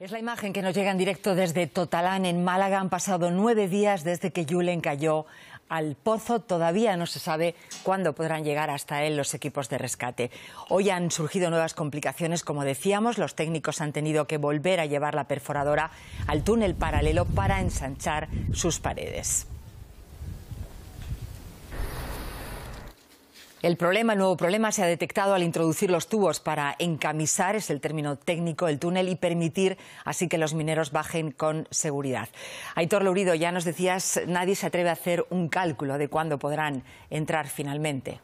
Es la imagen que nos llega en directo desde Totalán, en Málaga. Han pasado nueve días desde que Yulen cayó al pozo. Todavía no se sabe cuándo podrán llegar hasta él los equipos de rescate. Hoy han surgido nuevas complicaciones, como decíamos. Los técnicos han tenido que volver a llevar la perforadora al túnel paralelo para ensanchar sus paredes. El problema, nuevo problema, se ha detectado al introducir los tubos para encamisar, es el término técnico, el túnel y permitir así que los mineros bajen con seguridad. Aitor Lourido, ya nos decías, nadie se atreve a hacer un cálculo de cuándo podrán entrar finalmente.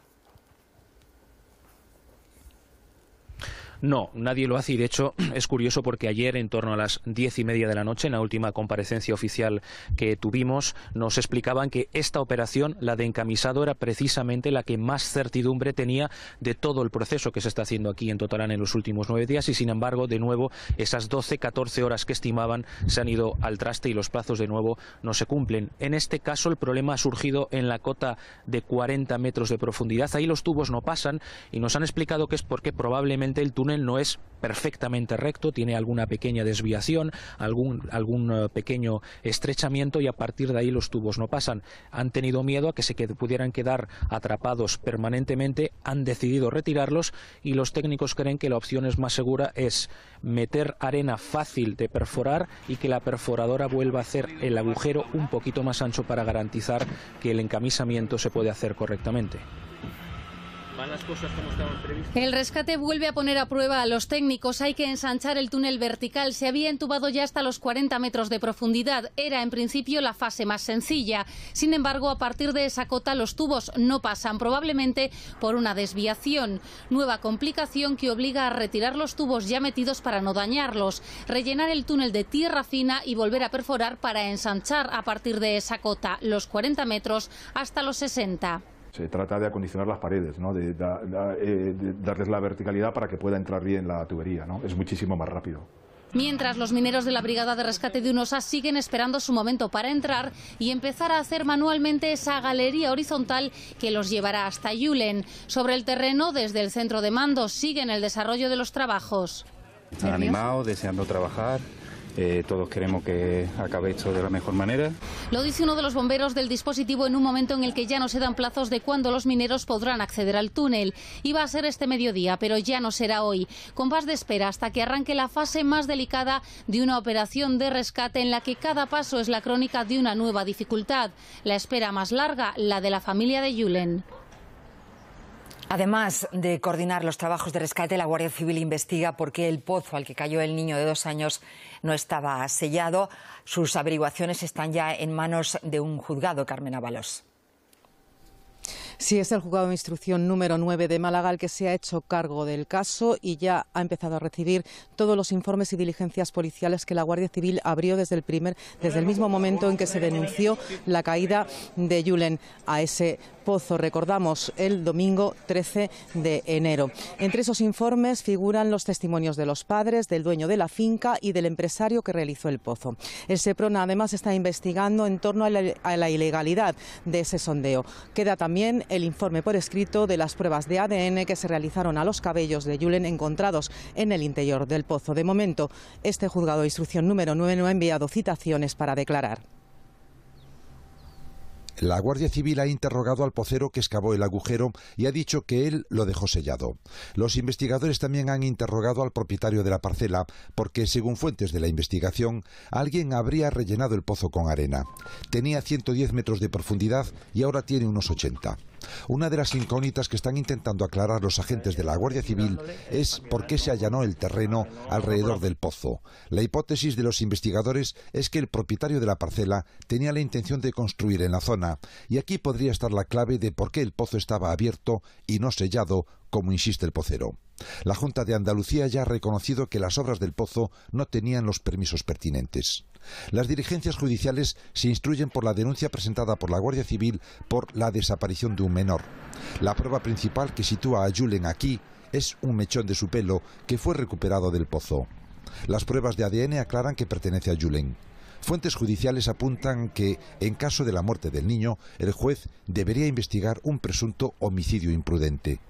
No, nadie lo hace y de hecho es curioso porque ayer en torno a las diez y media de la noche, en la última comparecencia oficial que tuvimos, nos explicaban que esta operación, la de encamisado, era precisamente la que más certidumbre tenía de todo el proceso que se está haciendo aquí en Totalán en los últimos nueve días y sin embargo, de nuevo, esas 12, 14 horas que estimaban se han ido al traste y los plazos de nuevo no se cumplen. En este caso el problema ha surgido en la cota de 40 metros de profundidad, ahí los tubos no pasan y nos han explicado que es porque probablemente el túnel no es perfectamente recto, tiene alguna pequeña desviación, algún, eh, pequeño estrechamiento y a partir de ahí los tubos no pasan. Han tenido miedo a que se pudieran quedar atrapados permanentemente, han decidido retirarlos y los técnicos creen que la opción es más segura es meter arena fácil de perforar y que la perforadora vuelva a hacer el agujero un poquito más ancho para garantizar que el encamisamiento se puede hacer correctamente. El rescate vuelve a poner a prueba a los técnicos. Hay que ensanchar el túnel vertical. Se había entubado ya hasta los 40 metros de profundidad. Era en principio la fase más sencilla. Sin embargo, a partir de esa cota los tubos no pasan, probablemente por una desviación. Nueva complicación que obliga a retirar los tubos ya metidos para no dañarlos, rellenar el túnel de tierra fina y volver a perforar para ensanchar a partir de esa cota los 40 metros hasta los 60 se trata de acondicionar las paredes, eh, de, darles la verticalidad para que pueda entrar bien la tubería. ¿no? Es muchísimo más rápido. Mientras los mineros de la Brigada de Rescate de UNOSA siguen esperando su momento para entrar y empezar a hacer manualmente esa galería horizontal que los llevará hasta Yulen. Sobre el terreno, desde el centro de mando, siguen el desarrollo de los trabajos. animado, deseando trabajar. Eh, todos queremos que acabe esto de la mejor manera. Lo dice uno de los bomberos del dispositivo en un momento en el que ya no se dan plazos de cuándo los mineros podrán acceder al túnel. Iba a ser este mediodía, pero ya no será hoy. Con más de espera hasta que arranque la fase más delicada de una operación de rescate en la que cada paso es la crónica de una nueva dificultad. La espera más larga, la de la familia de Yulen. Además de coordinar los trabajos de rescate, la Guardia Civil investiga por qué el pozo al que cayó el niño de dos años no estaba sellado. Sus averiguaciones están ya en manos de un juzgado, Carmen Ábalos. Sí, es el juzgado de instrucción número 9 de Málaga el que se ha hecho cargo del caso y ya ha empezado a recibir todos los informes y diligencias policiales que la Guardia Civil abrió desde el primer desde el mismo momento en que se denunció la caída de Yulen a ese pozo, recordamos, el domingo 13 de enero. Entre esos informes figuran los testimonios de los padres, del dueño de la finca y del empresario que realizó el pozo. El SEPRONA además está investigando en torno a la, a la ilegalidad de ese sondeo. Queda también el informe por escrito de las pruebas de ADN que se realizaron a los cabellos de Julen encontrados en el interior del pozo. De momento, este juzgado de instrucción número 9 no ha enviado citaciones para declarar. La Guardia Civil ha interrogado al pocero que excavó el agujero y ha dicho que él lo dejó sellado. Los investigadores también han interrogado al propietario de la parcela porque, según fuentes de la investigación, alguien habría rellenado el pozo con arena. Tenía 110 metros de profundidad y ahora tiene unos 80. Una de las incógnitas que están intentando aclarar los agentes de la Guardia Civil es por qué se allanó el terreno alrededor del pozo. La hipótesis de los investigadores es que el propietario de la parcela tenía la intención de construir en la zona, y aquí podría estar la clave de por qué el pozo estaba abierto y no sellado como insiste el pocero. La Junta de Andalucía ya ha reconocido que las obras del pozo no tenían los permisos pertinentes. Las diligencias judiciales se instruyen por la denuncia presentada por la Guardia Civil por la desaparición de un menor. La prueba principal que sitúa a Julen aquí es un mechón de su pelo que fue recuperado del pozo. Las pruebas de ADN aclaran que pertenece a Julen. Fuentes judiciales apuntan que, en caso de la muerte del niño, el juez debería investigar un presunto homicidio imprudente.